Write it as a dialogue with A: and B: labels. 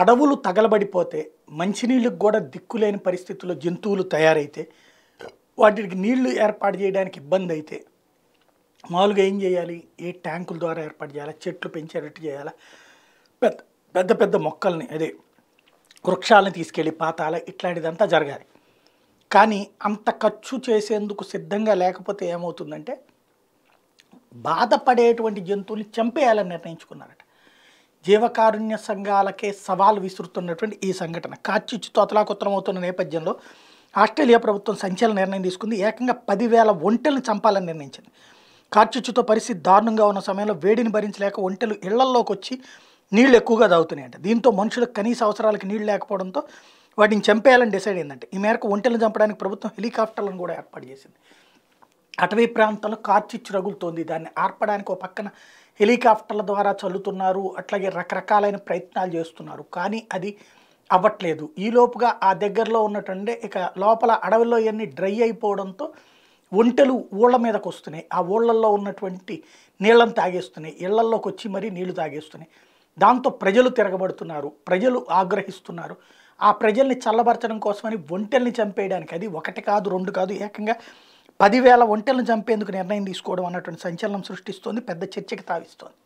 A: అడవులు తగలబడిపోతే మంచినీళ్ళకి కూడా దిక్కులేని పరిస్థితుల్లో జంతువులు తయారైతే వాటికి నీళ్లు ఏర్పాటు చేయడానికి ఇబ్బంది అయితే మామూలుగా ఏం చేయాలి ఏ ట్యాంకుల ద్వారా ఏర్పాటు చేయాలా చెట్లు పెంచేటట్టు చేయాలా పెద్ద పెద్ద పెద్ద మొక్కల్ని అదే వృక్షాలను తీసుకెళ్ళి పాతాల ఇట్లాంటిదంతా జరగాలి కానీ అంత ఖర్చు చేసేందుకు సిద్ధంగా లేకపోతే ఏమవుతుందంటే బాధపడేటువంటి జంతువుల్ని చంపేయాలని నిర్ణయించుకున్నారట జీవకారుణ్య సంఘాలకే సవాల్ విసురుతున్నటువంటి ఈ సంఘటన కాచిచ్చు అవుతున్న నేపథ్యంలో ఆస్ట్రేలియా ప్రభుత్వం సంచలన నిర్ణయం తీసుకుంది ఏకంగా పదివేల ఒంటెలను చంపాలని నిర్ణయించింది కార్చిచ్చుతో పరిస్థితి దారుణంగా ఉన్న సమయంలో వేడిని భరించలేక ఒంటెలు ఇళ్లల్లోకి వచ్చి నీళ్లు ఎక్కువగా తాగుతున్నాయంట దీంతో మనుషులకు కనీస అవసరాలకు నీళ్లు లేకపోవడంతో వాటిని చంపేయాలని డిసైడ్ అయిందంటే ఈ మేరకు ఒంటెలను చంపడానికి ప్రభుత్వం హెలికాప్టర్లను కూడా ఏర్పాటు చేసింది అటవీ ప్రాంతంలో కార్చిచ్చు రగులుతోంది దాన్ని ఆర్పడానికి ఒక పక్కన హెలికాప్టర్ల ద్వారా చల్లుతున్నారు అట్లాగే రకరకాలైన ప్రయత్నాలు చేస్తున్నారు కానీ అది అవ్వట్లేదు ఈలోపుగా ఆ దగ్గరలో ఉన్నటువంటి ఇక లోపల అడవిలో ఇవన్నీ డ్రై అయిపోవడంతో ఒంటెలు ఊళ్ళ మీదకు వస్తున్నాయి ఆ ఊళ్ళల్లో ఉన్నటువంటి నీళ్లను తాగేస్తున్నాయి ఇళ్లల్లోకి వచ్చి మరీ నీళ్లు తాగేస్తున్నాయి దాంతో ప్రజలు తిరగబడుతున్నారు ప్రజలు ఆగ్రహిస్తున్నారు ఆ ప్రజల్ని చల్లబరచడం కోసమని ఒంటెల్ని చంపేయడానికి అది ఒకటి కాదు రెండు కాదు ఏకంగా పదివేల ఒంటెలను చంపేందుకు నిర్ణయం తీసుకోవడం అన్నటువంటి సంచలనం సృష్టిస్తోంది పెద్ద చర్చకి తావిస్తోంది